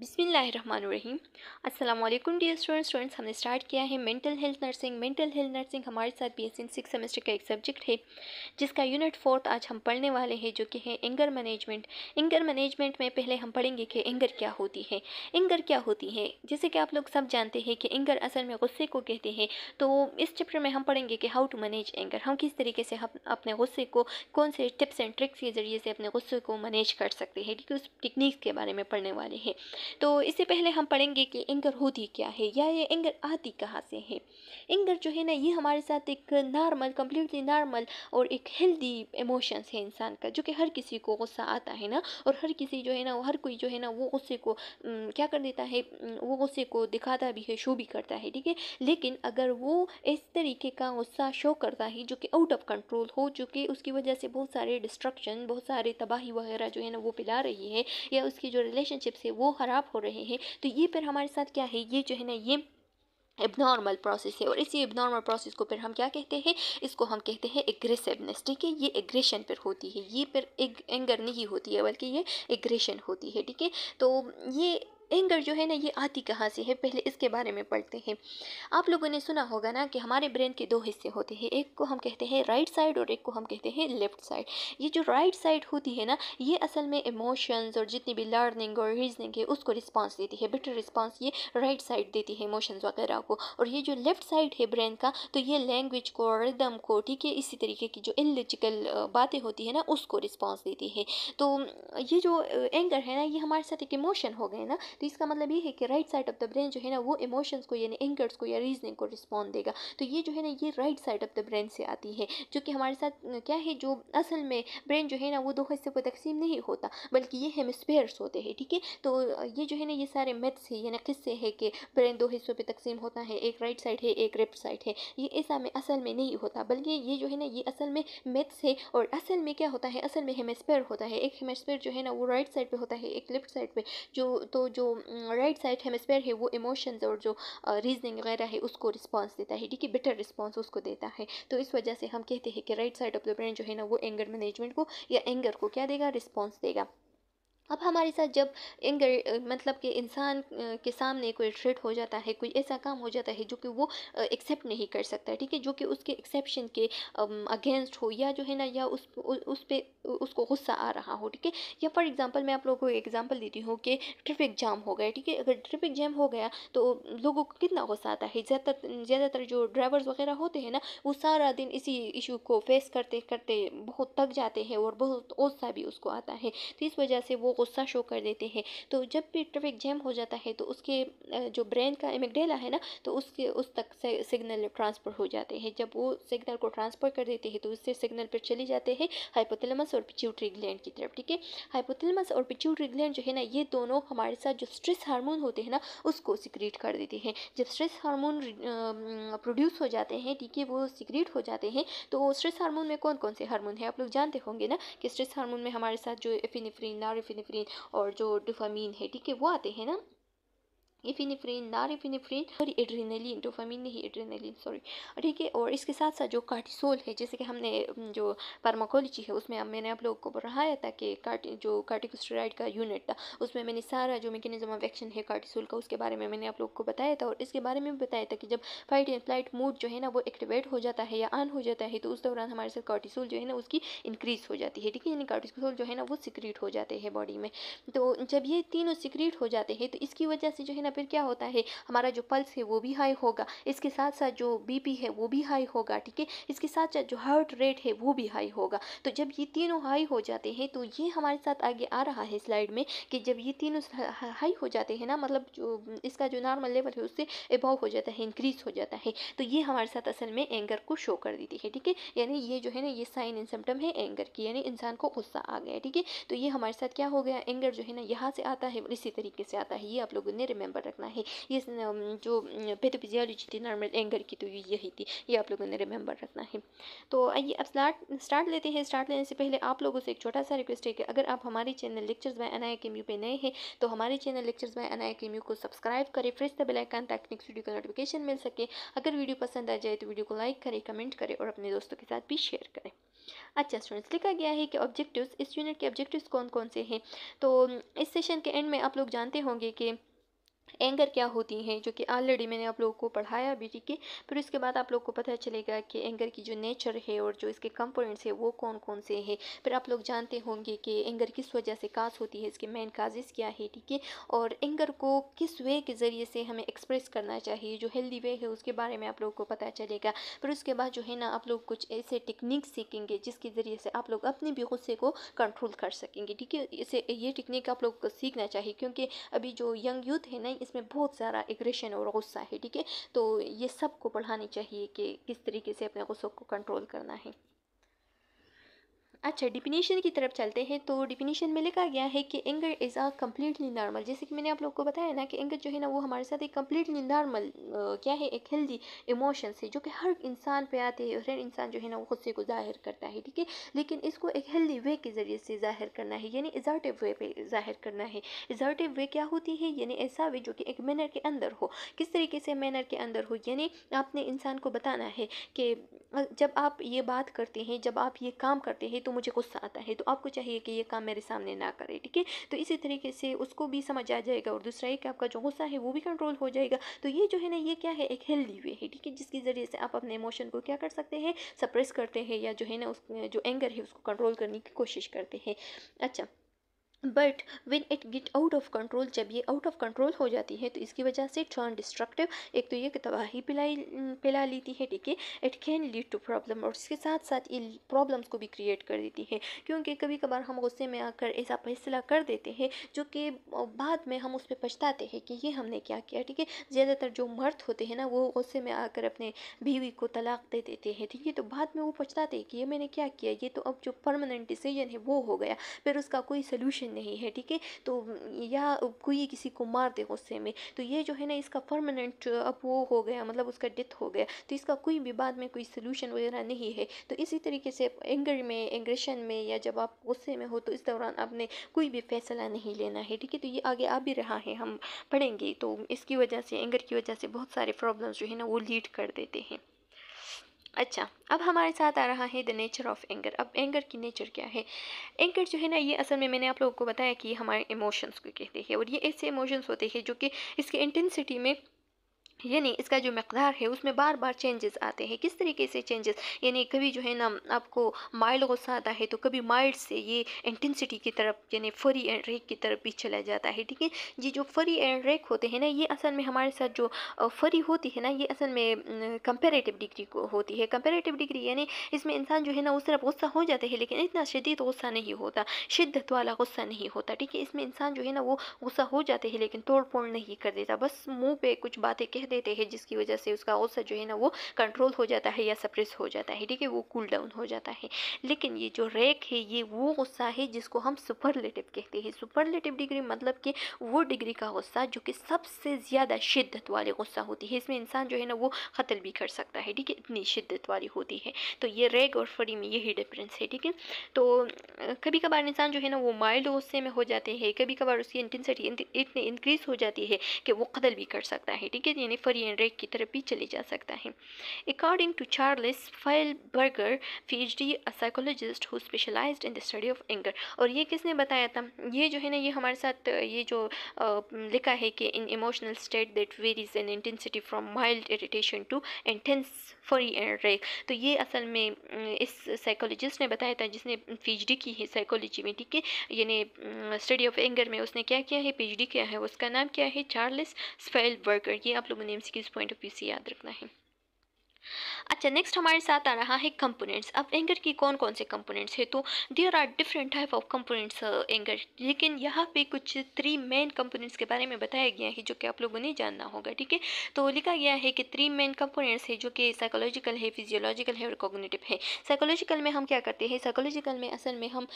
बिसमीम् अल्लाम dear students students हमने start किया है mental health nursing mental health nursing हमारे साथ बी एस सिक्स सेमेस्टर का एक सब्जेक्ट है जिसका यूनिट फोर्थ आज हम पढ़ने वाले हैं जो कि है एंगर मैनेजमेंट एंगर मैनेजमेंट में पहले हम पढ़ेंगे कि एंगर क्या होती है एंगर क्या होती है जैसे कि आप लोग सब जानते हैं कि एंगर असल में गुस्से को कहते हैं तो इस चैप्टर में हम पढ़ेंगे कि हाउ टू मैनेज एंगर हम किस तरीके से हम अपने गुस्से को कौन से टिप्स एंड ट्रिक्स के ज़रिए से अपने गुस्से को मैनेज कर सकते हैं ठीक है उस टेक्निक्स के बारे में पढ़ने वाले हैं तो इससे पहले हम पढ़ेंगे कि एंगर होती क्या है या ये एंगर आती कहाँ से है एंगर जो है ना ये हमारे साथ एक नॉर्मल कम्प्लीटली नॉर्मल और एक हेल्दी इमोशंस है इंसान का जो कि हर किसी को गुस्सा आता है ना और हर किसी जो है ना हर कोई जो है ना वो गुस्से को क्या कर देता है वो गुस्से को दिखाता भी है शो भी करता है ठीक है लेकिन अगर वो इस तरीके का गुस्सा शो करता है जो कि आउट ऑफ कंट्रोल हो जो कि उसकी वजह से बहुत सारे डिस्ट्रक्शन बहुत सारे तबाही वगैरह जो है ना वो पिला रही है या उसकी जो रिलेशनशिप्स है वो हरा ख़राब हो रहे हैं तो ये फिर हमारे साथ क्या है ये जो है ना ये एबनॉर्मल प्रोसेस है और इसी एबनॉर्मल प्रोसेस को फिर हम क्या कहते हैं इसको हम कहते हैं एग्रेसिवनेस ठीक है ये एग्रेशन पर होती है ये पर एंगर नहीं होती है बल्कि ये एग्रेशन होती है ठीक है तो ये एंगर जो है ना ये आती कहाँ से है पहले इसके बारे में पढ़ते हैं आप लोगों ने सुना होगा ना कि हमारे ब्रेन के दो हिस्से होते हैं एक को हम कहते हैं राइट साइड और एक को हम कहते हैं लेफ़्ट साइड ये जो राइट साइड होती है ना ये असल में इमोशंस और जितनी भी लर्निंग और रीजनिंग है उसको रिस्पॉन्स देती है बेटर रिस्पॉन्स ये राइट साइड देती है इमोशंस वगैरह को और ये जो लेफ़्ट साइड है ब्रेन का तो ये लैंग्वेज को रिदम को ठीक है इसी तरीके की जो इलिजिकल बातें होती है ना उसको रिस्पॉन्स देती है तो ये जो एंगर है ना ये हमारे साथ एक इमोशन हो गए ना तो इसका मतलब ये है कि right side of the brain जो है ना वो इमोशंस को यानी एंकर्स को या रीजनिंग को रिस्पॉन्ड देगा तो ये जो है ना ये right side of the brain से आती है जो कि हमारे साथ क्या है जो असल में ब्रेन जो है ना वो दो हिस्से पर तकसीम नहीं होता बल्कि ये हेमस्फेयर्स होते हैं ठीक है तो ये जो है ना ये सारे मेथ्स है यानी किस्से है कि ब्रेन दो हिस्सों पर तकसीम होता है एक राइट साइड है एक लेफ्ट साइड है ये ऐसा में असल में नहीं होता बल्कि ये जो है ना ये असल में मेथ्स है और असल में क्या होता है असल में हेमस्फेयर होता है एक हेमस्फेयर जो है ना वो राइट साइड पर होता है एक लेफ्ट साइड पर जो तो जो जो राइट साइड हेमस्फेयर है वो इमोशंस और जो रीजनिंग वगैरह है उसको रिस्पॉन्स देता है ठीक है बेटर रिस्पॉन्स उसको देता है तो इस वजह से हम कहते हैं कि right side of the brain जो है ना वो एंगर मैनेजमेंट को या एंगर को क्या देगा रिस्पॉन्स देगा अब हमारे साथ जब इन मतलब कि इंसान के सामने कोई ट्रेट हो जाता है कोई ऐसा काम हो जाता है जो कि वो एक्सेप्ट नहीं कर सकता ठीक है जो कि उसके एक्सेप्शन के अगेंस्ट हो या जो है ना या उस उस पर उसको गुस्सा आ रहा हो ठीक है या फॉर एग्जांपल मैं आप लोगों को एग्जांपल देती हूँ कि ट्रैफिक जाम हो गया ठीक है अगर ट्रैफिक जाम हो गया तो लोगों को कितना गुस्सा आता है ज़्यादातर ज़्यादातर जो ड्राइवर्स वगैरह होते हैं ना वो सारा दिन इसी इशू को फेस करते करते बहुत थक जाते हैं और बहुत गुस्सा भी उसको आता है तो इस वजह से वो गुस्सा शो कर देते हैं तो जब भी ट्रैफिक जैम हो जाता है तो उसके जो ब्रेन का एमिगडेला है ना तो उसके उस तक से सिग्नल ट्रांसफ़र हो जाते हैं जब वो सिग्नल को ट्रांसफ़र कर देते हैं तो उससे सिग्नल पर चले जाते हैं हाइपोथलमस और पिट्यूटरी ग्लैंड की तरफ ठीक है हाइपोथैलेमस और पिट्यूटरी ग्लैंड जो है ना ये दोनों हमारे साथ जो स्ट्रेस हार्मोन होते हैं ना उसको सिक्रीट कर देते हैं जब स्ट्रेस हार्मोन प्रोड्यूस हो जाते हैं ठीक है वो सिक्रीट हो जाते हैं तो स्ट्रेस हार्मोन में कौन कौन से हार्मोन है आप लोग जानते होंगे ना कि स्ट्रेस हार्मोन में हमारे साथ जो एफिनिफ्रीन नार डिफरेंट और जो डोफामीन है ठीक है वो आते हैं ना इफिनिफ्रिन नारिफिनिफ्रिन और एड्रीनलिन डोफामिन नहीं एड्रीनलिन सॉरी ठीक है और इसके साथ साथ जो कार्टिसोल है जैसे कि हमने जो फार्माकोलॉजी है उसमें मैंने आप लोगों को बढ़ाया था कि कार्टि जो कार्टिकोस्टेराइड का यूनिट था उसमें मैंने सारा जो मेकेनिज्म ऑफ एक्शन है कार्टिसोल का उसके बारे में मैंने आप लोग को बताया था और इसके बारे में भी बताया था कि जब फाइट एंड फ्लाइट मूड जो है ना वो एक्टिवेट हो जाता है या आन हो जाता है तो उस दौरान हमारे साथ कार्टिसोल जो है ना उसकी इंक्रीज़ हो जाती है ठीक है यानी कार्टिसोल जो है ना वो सिक्रीट हो जाते हैं बॉडी में तो जब ये तीनों सिक्रीट हो जाते हैं तो इसकी वजह से जो है ना फिर क्या होता है हमारा जो पल्स है वो भी हाई होगा इसके साथ साथ जो बी है वो भी हाई होगा ठीक है इसके साथ साथ जो हार्ट रेट है वो भी हाई होगा तो जब ये तीनों हाई हो जाते हैं तो ये हमारे साथ आगे आ रहा है स्लाइड में कि जब ये तीनों हाई हो जाते हैं ना मतलब जो इसका जो नॉर्मल लेवल है उससे अबाव हो जाता है इंक्रीज हो जाता है तो ये हमारे साथ असल में एंगर को शो कर देती है ठीक है यानी ये जो है ना ये साइन एंड सिम्टम है एंगर की यानी इंसान को गुस्सा आ गया ठीक है तो ये हमारे साथ क्या हो गया एंगर जो है ना यहाँ से आता है और इसी तरीके से आता है ये आप लोगों ने रिमेंबर रखना है ये जो पेथ फिजियोलॉजी थी नॉर्मल एंगर की तो यही थी ये आप लोगों ने रिमेंबर रखना है तो आइए अब स्टार्ट स्टार्ट लेते हैं स्टार्ट लेने से पहले आप लोगों से एक छोटा सा रिक्वेस्ट है कि अगर आप हमारे चैनल लेक्चर्स बाय अनाया के पे नए हैं तो हमारे चैनल लेक्चर्स बाय अनाया के को सब्सक्राइब करें फ्रेश द बेलाइकन ताकि नेक्स्ट वीडियो का नोटिफिकेशन मिल सके अगर वीडियो पसंद आ जाए तो वीडियो को लाइक करें कमेंट करें और अपने दोस्तों के साथ भी शेयर करें अच्छा स्टूडेंट्स लिखा गया है कि ऑब्जेक्टिव्स इस यूनिट के ऑब्जेक्टिव्स कौन कौन से हैं तो इस सेशन के एंड में आप लोग जानते होंगे कि एंगर क्या होती हैं जो कि ऑलरेडी मैंने आप लोगों को पढ़ाया भी ठीक है फिर उसके बाद आप लोग को पता चलेगा कि एंगर की जो नेचर है और जो इसके कंपोनेंट्स है वो कौन कौन से हैं फिर आप लोग जानते होंगे कि एंगर किस वजह से काज होती है इसके मेन काजेस क्या है ठीक है और एंगर को किस वे के ज़रिए से हमें एक्सप्रेस करना चाहिए जो हेल्दी वे है उसके बारे में आप लोग को पता चलेगा फिर उसके बाद जो है ना आप लोग कुछ ऐसे टेक्निक सीखेंगे जिसके ज़रिए से आप लोग अपने भी गुस्से को कंट्रोल कर सकेंगे ठीक है इसे ये टेक्निक आप लोग को सीखना चाहिए क्योंकि अभी जो यंग यूथ है ना नहीं इसमें बहुत सारा एग्रेशन और गुस्सा है ठीक है तो ये सबको पढ़ानी चाहिए कि किस तरीके से अपने गुस्सों को कंट्रोल करना है अच्छा डिफिनीशन की तरफ चलते हैं तो डिफिनीशन में लिखा गया है कि anger is a completely normal जैसे कि मैंने आप लोग को बताया ना कि एंगर जो है ना वो हमारे साथ एक कम्प्लीटली नॉर्मल क्या है एक हेल्दी इमोशन है जो कि हर इंसान पे आते हैं और हर इंसान जो है ना वो खुद से को जाहिर करता है ठीक है लेकिन इसको एक हेल्दी वे के ज़रिए से जाहिर करना है यानी एजार्टिव वे पे जाहिर करना है एजार्टिव वे क्या होती है यानी ऐसा वे जो कि एक मैनर के अंदर हो किस तरीके से मैनर के अंदर हो यानी आपने इंसान को बताना है कि जब आप ये बात करते हैं जब आप ये काम करते हैं तो मुझे गुस्सा आता है तो आपको चाहिए कि ये काम मेरे सामने ना करे ठीक है तो इसी तरीके से उसको भी समझ आ जाएगा और दूसरा एक आपका जो गुस्सा है वो भी कंट्रोल हो जाएगा तो ये जो है ना ये क्या है एक हेल्दी वे है ठीक है जिसके ज़रिए से आप अपने इमोशन को क्या कर सकते हैं सप्रेस करते हैं या जो है ना उस जो एंगर है उसको कंट्रोल करने की कोशिश करते हैं अच्छा but when it get out of control जब ये आउट ऑफ कंट्रोल हो जाती है तो इसकी वजह से टर्न डिस्ट्रक्टिव एक तो ये तबाही पिलाई पिला लेती है ठीक है it can lead to problem और इसके साथ साथ ये प्रॉब्लम्स को भी क्रिएट कर देती है क्योंकि कभी कभार हम गुस्से में आकर ऐसा फैसला कर देते हैं जो कि बाद में हम उस पर पछताते हैं कि ये हमने क्या किया ठीक है ज़्यादातर जो मर्द होते हैं ना वो गुस्से में आकर अपने बीवी को तलाक दे देते हैं ठीक है तो बाद में वो पछताते हैं कि ये मैंने क्या किया ये तो अब जो परमानेंट डिसीजन है वो हो गया फिर उसका कोई सोल्यूशन नहीं है ठीक है तो या कोई किसी को मार दे गुस्से में तो ये जो है ना इसका परमानेंट अब वो हो गया मतलब उसका डेथ हो गया तो इसका कोई भी बाद में कोई सोल्यूशन वगैरह नहीं है तो इसी तरीके से एंगर में एंग्रेशन में या जब आप गुस्से में हो तो इस दौरान आपने कोई भी फैसला नहीं लेना है ठीक है तो ये आगे आ भी रहा है हम पढ़ेंगे तो इसकी वजह से एंगर की वजह से बहुत सारे प्रॉब्लम्स जो है ना वो लीड कर देते हैं अच्छा अब हमारे साथ आ रहा है द नेचर ऑफ़ एंगर अब एंगर की नेचर क्या है एंगर जो है ना ये असल में मैंने आप लोगों को बताया कि हमारे इमोशंस को कहते हैं और ये ऐसे इमोशंस होते हैं जो कि इसकी इंटेंसिटी में यानी इसका जो मकदार है उसमें बार बार चेंजेस आते हैं किस तरीके से चेंजेस यानी कभी जो है ना आपको माइल्ड गुस्सा आता है तो कभी माइल्ड से ये इंटेंसिटी की तरफ यानी फरी एंड रेक की तरफ भी चला जाता है ठीक है ये जो फरी एंड रेक होते हैं ना ये असल में हमारे साथ जो फरी होती है ना ये असल में कंपेरेटिव डिग्री को होती है कंपेरेटिव डिग्री यानी इसमें इंसान जो है ना उस तरफ गुस्सा हो जाता है लेकिन इतना शदीद गुस्सा नहीं होता शिद्दत वाला गुस्सा नहीं होता ठीक है इसमें इंसान जो है ना वो गुस्सा हो जाते हैं लेकिन तोड़ फोड़ नहीं कर देता बस मुँह पर कुछ बातें कह कह देते हैं जिसकी वजह से उसका गुस्सा जो है ना वो कंट्रोल हो जाता है या सप्रेस हो जाता है ठीक है वो कूल डाउन हो जाता है लेकिन ये जो रैक है ये वो गुस्सा है जिसको हम सुपरलेटिव कहते हैं सुपरलेटिव डिग्री मतलब कि वो डिग्री का गुस्सा जो कि सबसे ज़्यादा शिद्दत वाले गुस्सा होती है इसमें इंसान जो है ना वो कत्ल भी कर सकता है ठीक है इतनी शिद्दत वाली होती है तो ये रैग और फरी में यही डिफरेंस है ठीक है तो कभी कभार इंसान जो है ना वो माइल्ड गुस्से में हो जाते हैं कभी कभार उसकी इंटेंसिटी इतनी इंक्रीज़ हो जाती है कि वो कत्ल भी कर सकता है ठीक है जेनिफर एनरेक की तरफ भी चले जा सकता है according to Charles Spielberger PhD a psychologist who specializes in the study of anger और ये किसने बताया था ये जो है ना ये हमारे साथ ये जो आ, लिखा है कि an emotional state that varies in intensity from mild irritation to intense fury and rage तो ये असल में इस साइकोलॉजिस्ट ने बताया था जिसने पीएचडी की है साइकोलॉजी में ठीक है यानी स्टडी ऑफ एंगर में उसने क्या किया है पीएचडी किया है उसका नाम क्या है चार्लिस स्फेल वर्कर ये आप लोगों ने एम पॉइंट ऑफ व्यू से याद रखना है अच्छा नेक्स्ट हमारे साथ आ रहा है कंपोनेंट्स अब एंगर की कौन कौन से कंपोनेंट्स है तो there are different type of components anger लेकिन यहाँ पे कुछ थ्री मेन कंपोनेंट्स के बारे में बताया गया है जो कि आप लोगों ने जानना होगा ठीक है तो लिखा गया है कि थ्री मेन कंपोनेंट्स है जो कि साइकोलॉजिकल है फिजियोलॉजिकल है और कॉग्नेटिव है साइकोलॉजिकल में हम क्या करते हैं साइकोलॉजिकल में असल में हम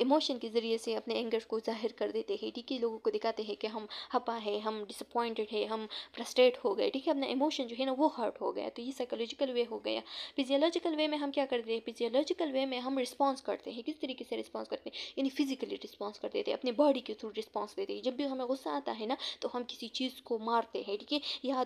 इमोशन uh, के ज़रिए से अपने एंगर को जाहिर कर देते हैं ठीक है लोगों को दिखाते हैं कि हम हपा है हम डिसअपॉइंटेड है हम फ्रस्ट्रेट हो गए ठीक है अपना इमोशन जो है ना वो हर्ट हो गया तो ये साइकोलॉजी फिजियोलॉजिकल वे हो गया फिजियोलॉजिकल वे में हम क्या करते हैं फिजियोलॉजिकल वे में हम रिस्पॉन्स करते हैं किस तरीके से रिस्पॉन्स करते हैं यानी फिजिकली रिस्पॉन्स कर देते हैं अपने बॉडी के थ्रू रिस्पॉन्स देते हैं जब भी हमें गुस्सा आता है ना तो हम किसी चीज़ को मारते हैं ठीक है या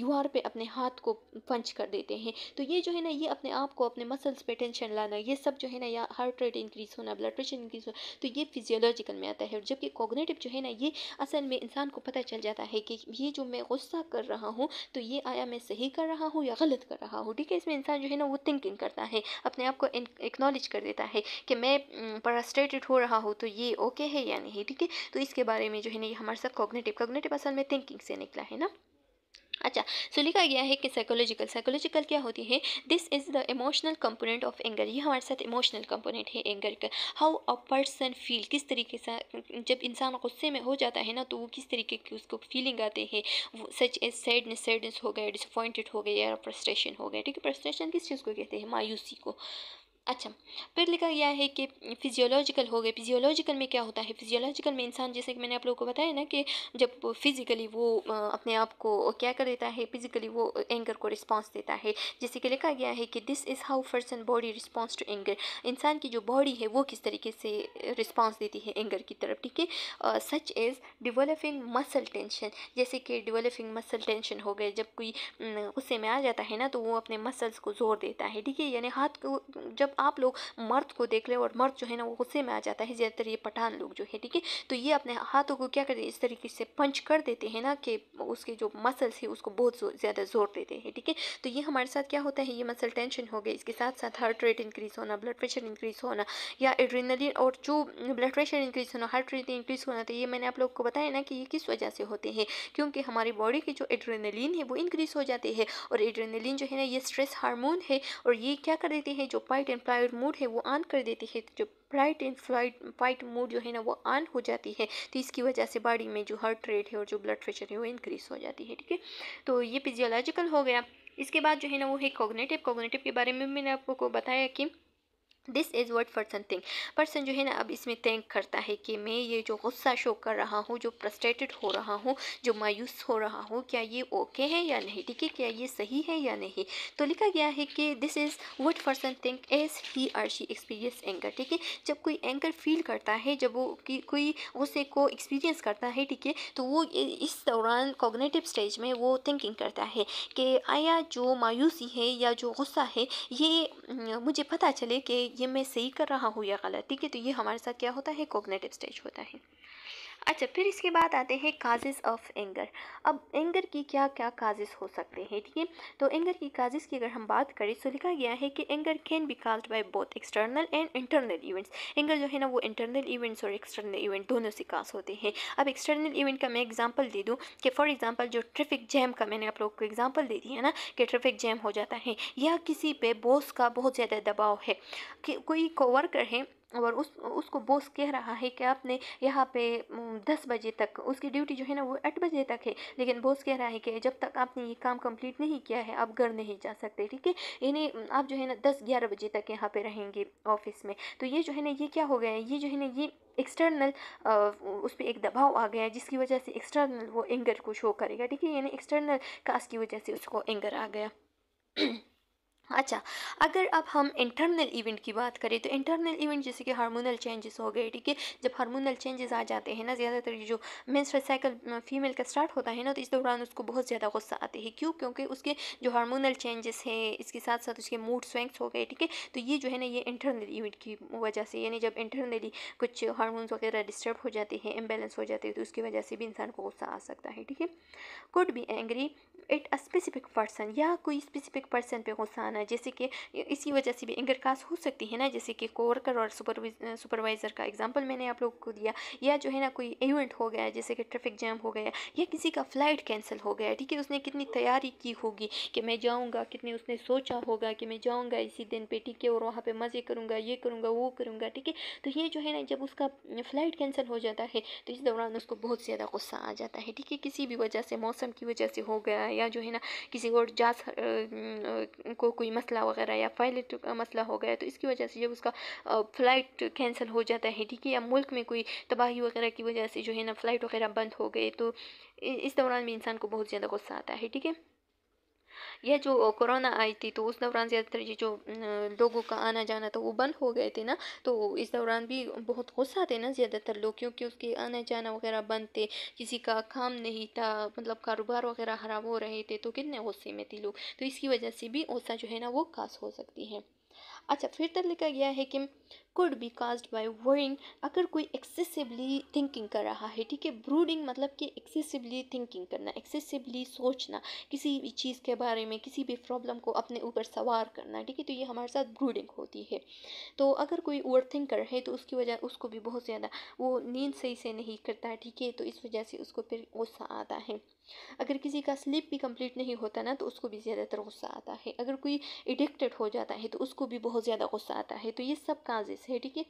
दीवार पर अपने हाथ को पंच कर देते हैं तो ये जो है ना ये अपने आप को अपने मसल्स पर टेंशन लाना ये सब जो है ना या हार्ट रेट इंक्रीज़ होना ब्लड प्रेशर इंक्रीज़ होना तो ये फिजियोलॉजिकल में आता है जबकि कॉग्नेटिव जो है ना ये असल में इंसान को पता चल जाता है कि ये जो मैं गुस्सा कर रहा हूँ तो ये आया मैं सही कर रहा हूँ या गलत कर रहा रहा हो ठीक है इसमें इंसान जो है ना वो थिंकिंग करता है अपने आप को एक्नॉलेज कर देता है कि मैं फ्रस्ट्रेटेड हो रहा हूँ तो ये ओके है या नहीं ठीक है तो इसके बारे में जो है ना ये हमारे साथ कॉग्नेटिव कॉग्नेटिव असल में थिंकिंग से निकला है ना अच्छा सो लिखा गया है कि साइकोलॉजिकल साइकोलॉजिकल क्या होती है this is the emotional component of anger ये हमारे साथ इमोशनल कंपोनेंट है एंगर का हाउ अ पर्सन फील किस तरीके से जब इंसान गुस्से में हो जाता है ना तो वो किस तरीके की उसको फीलिंग आते हैं सच एज सैडनेस सैडनेस हो गया डिसअपॉइंटेड हो गया या फ्रस्ट्रेशन हो गया ठीक है फ्रस्ट्रेशन किस चीज़ को कहते हैं मायूसी को अच्छा फिर लिखा गया है कि फिजियोलॉजिकल हो गए फिजियोलॉजिकल में क्या होता है फिजियोलॉजिकल में इंसान जैसे कि मैंने आप लोगों को बताया ना कि जब फिज़िकली वो अपने आप को क्या कर देता है फिज़िकली वो एंगर को रिस्पॉन्स देता है जैसे कि लिखा गया है कि this is how person body response to anger इंसान की जो बॉडी है वो किस तरीके से रिस्पॉन्स देती है एंगर की तरफ ठीक है such is developing muscle tension जैसे कि डिवेलपिंग मसल टेंशन हो गए जब कोई गुस्से में आ जाता है ना तो वो अपने मसल्स को जोर देता है ठीक है यानी हाथ को जब आप लोग मर्द को देख ले और मर्द जो है ना वो गुस्से में आ जाता है ज़्यादातर ये पठान लोग जो है ठीक है तो ये अपने हाथों को क्या करते हैं इस तरीके से पंच कर देते हैं ना कि उसके जो मसल्स है उसको बहुत ज़्यादा जोर देते हैं ठीक है तो ये हमारे साथ क्या होता है ये मसल टेंशन हो गई इसके साथ साथ हार्ट रेट इंक्रीज़ होना ब्लड प्रेशर इंक्रीज़ होना या एड्रीनलिन और जो ब्लड प्रेशर इंक्रीज़ होना हार्ट रेट इंक्रीज़ होना तो ये मैंने आप लोग को बताया ना कि ये किस वजह से होते हैं क्योंकि हमारी बॉडी की जो एड्रेनलिन है वो इंक्रीज़ हो जाती है और एड्रेनलिन जो है ना ये स्ट्रेस हारमोन है और ये क्या कर देते हैं जो पाइट एंड प्राइवेट मोड है वो ऑन कर देती है जो fight and flight white mode जो है ना वो ऑन हो जाती है तो इसकी वजह से बॉडी में जो हार्ट रेट है और जो ब्लड प्रेशर है वो इंक्रीज़ हो जाती है ठीक है तो ये फिजियोलॉजिकल हो गया इसके बाद जो है ना वो है कोगनेटिव कोगनेटिव के बारे में मैंने आपको बताया कि this is what person think person जो है ना अब इसमें थैंक करता है कि मैं ये जो गुस्सा शो कर रहा हूँ जो फ्रस्ट्रेटेड हो रहा हूँ जो मायूस हो रहा हूँ क्या ये ओके है या नहीं ठीक है क्या ये सही है या नहीं तो लिखा गया है कि this is what person think as he or she experience anger ठीक है जब कोई एंकर फील करता है जब वो कि कोई गुस्से को एक्सपीरियंस करता है ठीक है तो वो इस दौरान कॉग्नेटिव स्टेज में वो थिंकिंग करता है कि आया जो मायूसी है या जो गुस्सा है ये मुझे पता चले कि ये मैं सही कर रहा हूँ या गलत ठीक है तो ये हमारे साथ क्या होता है कोगनेटिव स्टेज होता है अच्छा फिर इसके बाद आते हैं काजेज़ ऑफ एंगर अब एंगर की क्या क्या काजेज़ हो सकते हैं ठीक है तो एंगर की काजेज़ की अगर हम बात करें तो लिखा गया है कि anger can be caused by both external and internal events anger जो है ना वो इंटरनल इवेंट्स और एक्सटर्नल इवेंट दोनों से काज होते हैं अब एक्सटर्नल इवेंट का मैं एग्जाम्पल दे दूँ कि फॉर एग्ज़ाम्पल जो ट्रैफिक जैम का मैंने आप लोग को एग्ज़ाम्पल दे दिया ना कि ट्रैफिक जैम हो जाता है या किसी पे बॉस का बहुत ज़्यादा दबाव है कि कोई वर्कर है और उस उसको बॉस कह रहा है कि आपने यहाँ पे दस बजे तक उसकी ड्यूटी जो है ना वो आठ बजे तक है लेकिन बॉस कह रहा है कि जब तक आपने ये काम कंप्लीट नहीं किया है आप घर नहीं जा सकते ठीक है यानी आप जो है ना दस ग्यारह बजे तक यहाँ पे रहेंगे ऑफिस में तो ये जो है ना ये क्या हो गया है ये जो है ना ये एक्सटर्नल उस पर एक दबाव आ गया है जिसकी वजह से एक्सटर्नल वो एंगर को शो करेगा ठीक है यानी एक्सटर्नल कास्ट की वजह से उसको एंगर आ गया अच्छा अगर अब हम इंटरनल इवेंट की बात करें तो इंटरनल इवेंट जैसे कि हार्मोनल चेंजेस हो गए ठीक है जब हार्मोनल चेंजेस आ जाते हैं ना ज़्यादातर जो मेंस साइकिल फीमेल का स्टार्ट होता है ना तो इस दौरान उसको बहुत ज़्यादा गुस्सा आती है क्यों क्योंकि उसके जो हार्मोनल चेंजेस हैं इसके साथ साथ उसके मूड स्वेंग्स हो गए ठीक है तो ये जो है ना ये इंटरनल इवेंट की वजह से यानी जब इंटरनली कुछ हारमोन्स वगैरह डिस्टर्ब हो जाते हैं इम्बेलेंस हो जाते हैं तो उसकी वजह से भी इंसान को गुस्सा आ सकता है ठीक है could be angry at a specific person या कोई स्पेसिफिक पर्सन पे गुस्सा आना जैसे कि इसी वजह से भी एंगर कास्ट हो सकती है ना जैसे कि कोवर्कर और सुपरवाइज़र का एग्जाम्पल मैंने आप लोग को दिया या जो है ना कोई इवेंट हो गया जैसे कि ट्रैफिक जैम हो गया या किसी का फ़्लाइट कैंसिल हो गया ठीक है उसने कितनी तैयारी की होगी कि मैं जाऊँगा कितने उसने सोचा होगा कि मैं जाऊँगा इसी दिन पर ठीक है और वहाँ पर मज़े करूँगा ये करूँगा वो करूँगा ठीक है तो ये जो है ना जब उसका फ़्लाइट कैंसिल हो जाता है तो इस दौरान उसको बहुत ज़्यादा गुस्सा आ जाता है ठीक है किसी भी वजह से मौसम की वजह से हो गया है या जो है ना किसी और जास को कोई मसला वगैरह या पायलट मसला हो गया तो इसकी वजह से जब उसका फ़्लाइट कैंसिल हो जाता है ठीक है या मुल्क में कोई तबाही वगैरह की वजह से जो है ना फ़्लाइट वगैरह बंद हो गए तो इस दौरान भी इंसान को बहुत ज़्यादा गुस्सा आता है ठीक है यह जो कोरोना आई थी तो उस दौरान ज़्यादातर ये जो लोगों का आना जाना था वो बंद हो गए थे ना तो इस दौरान भी बहुत गुस्सा थे ना ज़्यादातर लोग क्योंकि उसके आना जाना वगैरह बंद थे किसी का काम नहीं था मतलब कारोबार वगैरह ख़राब हो रहे थे तो कितने गुस्से में थे लोग तो इसकी वजह से भी ओसा जो है ना वो खास हो सकती है अच्छा फिर तक तो लिखा गया है कि could be caused by worrying अगर कोई एक्सेसिवली थिंकिंग कर रहा है ठीक है ब्रूडिंग मतलब कि एक्सेसिवली थिंकिंग करना एक्सेसिवली सोचना किसी भी चीज़ के बारे में किसी भी प्रॉब्लम को अपने ऊपर सवार करना ठीक है तो ये हमारे साथ ब्रूडिंग होती है तो अगर कोई ओवर थिंकर है तो उसकी वजह उसको भी बहुत ज़्यादा वो नींद सही से नहीं करता ठीक है तो इस वजह से उसको फिर गुस्सा आता है अगर किसी का स्लीप भी कम्प्लीट नहीं होता ना तो उसको भी ज़्यादातर गुस्सा आता है अगर कोई एडिक्टेड हो जाता है तो उसको भी बहुत बहुत ज़्यादा गुस्सा आता है तो ये सब काजेस है ठीक है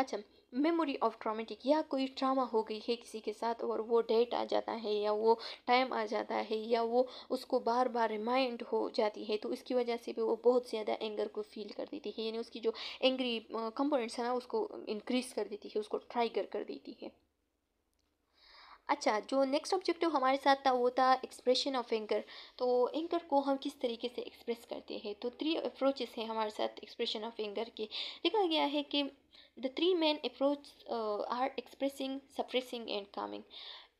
अच्छा मेमोरी ऑफ ट्रामेटिक या कोई ट्रामा हो गई है किसी के साथ और वो डेट आ जाता है या वो टाइम आ जाता है या वो उसको बार बार रिमाइंड हो जाती है तो इसकी वजह से भी वो बहुत ज़्यादा एंगर को फील कर देती है यानी उसकी जो एंग्री कंपोनेंट्स है ना उसको इंक्रीज़ कर देती है उसको ट्राइगर कर देती है अच्छा जो नेक्स्ट ऑब्जेक्टिव हमारे साथ था वो था एक्सप्रेशन ऑफ एंकर तो एंकर को हम किस तरीके से एक्सप्रेस करते हैं तो थ्री अप्रोचेस हैं हमारे साथ एक्सप्रेशन ऑफ एंकर के लिखा गया है कि the three main approach are expressing suppressing and calming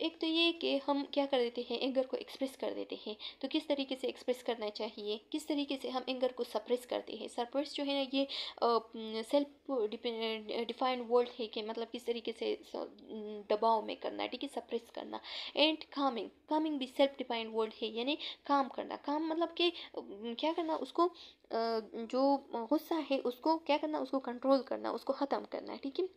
एक तो ये कि हम क्या कर देते हैं एंगर को एक्सप्रेस कर देते हैं तो किस तरीके से एक्सप्रेस करना चाहिए किस तरीके से हम एंगर को सप्रेस करते हैं सप्रेस जो है ना ये सेल्फ डिफाइंड वर्ड है कि मतलब किस तरीके से दबाव में करना ठीक है सप्रेस करना एंड कामिंग कामिंग भी सेल्फ डिफाइंड वर्ड है यानी काम करना काम मतलब कि क्या करना उसको जो गुस्सा है उसको क्या करना उसको कंट्रोल करना उसको ख़त्म करना ठीक है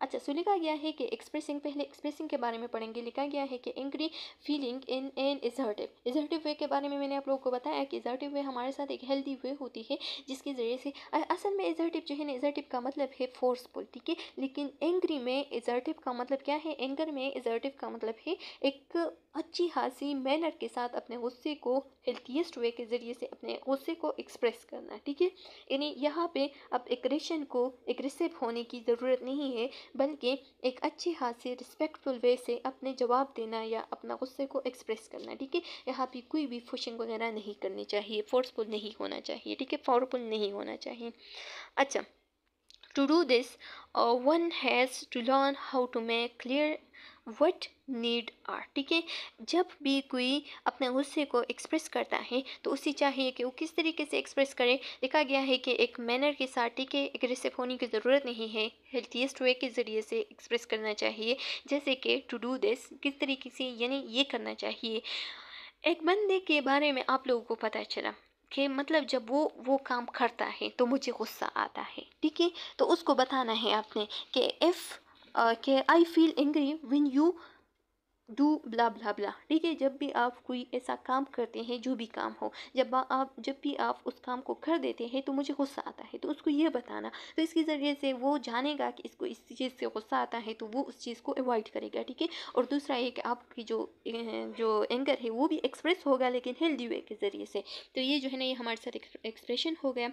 अच्छा सो लिखा गया है कि एक्सप्रेसिंग पहले एक्सप्रेसिंग के बारे में पढ़ेंगे लिखा गया है कि angry feeling in an assertive assertive way के बारे में मैंने आप लोगों को बताया कि इजर्टिव वे हमारे साथ एक हेल्दी वे होती है जिसके ज़रिए से असल में इजर्टिव जो है ना इजर्टिव का मतलब है फोर्सफुल ठीक है लेकिन एंग्री में इजर्टिव का मतलब क्या है एंगर में इजर्टिव का मतलब है एक अच्छी खासी मैनर के साथ अपने गुस्से को हेल्थीस्ट वे के ज़रिए से अपने गुस्से को एक्सप्रेस करना ठीक है यानी यहाँ पे अब एग्रेशन को एग्रेसिव होने की ज़रूरत नहीं है बल्कि एक अच्छी खासी रिस्पेक्टफुल वे से अपने जवाब देना या अपना गुस्से को एक्सप्रेस करना ठीक है यहाँ पर कोई भी फुशिंग वगैरह नहीं करनी चाहिए फोर्सफुल नहीं होना चाहिए ठीक है पावरफुल नहीं होना चाहिए अच्छा to do this one has to learn how to make clear what need are ठीक है जब भी कोई अपने गुस्से को एक्सप्रेस करता है तो उसे चाहिए कि वो किस तरीके से एक्सप्रेस करे देखा गया है कि एक मैनर के साथ ठीक है एग्रेसिव होने की ज़रूरत नहीं है हेल्थीस्ट वे के ज़रिए से एक्सप्रेस करना चाहिए जैसे कि टू डू दिस किस तरीके से यानी ये करना चाहिए एक बंदे के बारे में आप लोगों को पता चला कि मतलब जब वो वो काम करता है तो मुझे गुस्सा आता है ठीक है तो उसको बताना है आपने कि इफ़ Uh, कि I feel angry when you do blah blah blah ठीक है जब भी आप कोई ऐसा काम करते हैं जो भी काम हो जब आप जब भी आप उस काम को कर देते हैं तो मुझे गुस्सा आता है तो उसको ये बताना तो इसके ज़रिए से वो जानेगा कि इसको इस चीज़ से गुस्सा आता है तो वो उस चीज़ को अवॉइड करेगा ठीक है और दूसरा ये कि आपकी जो जो एंगर है वो भी एक्सप्रेस होगा लेकिन हेल्दी वे के ज़रिए से तो ये जो है ना ये हमारे साथ एक्सप्रेशन हो गया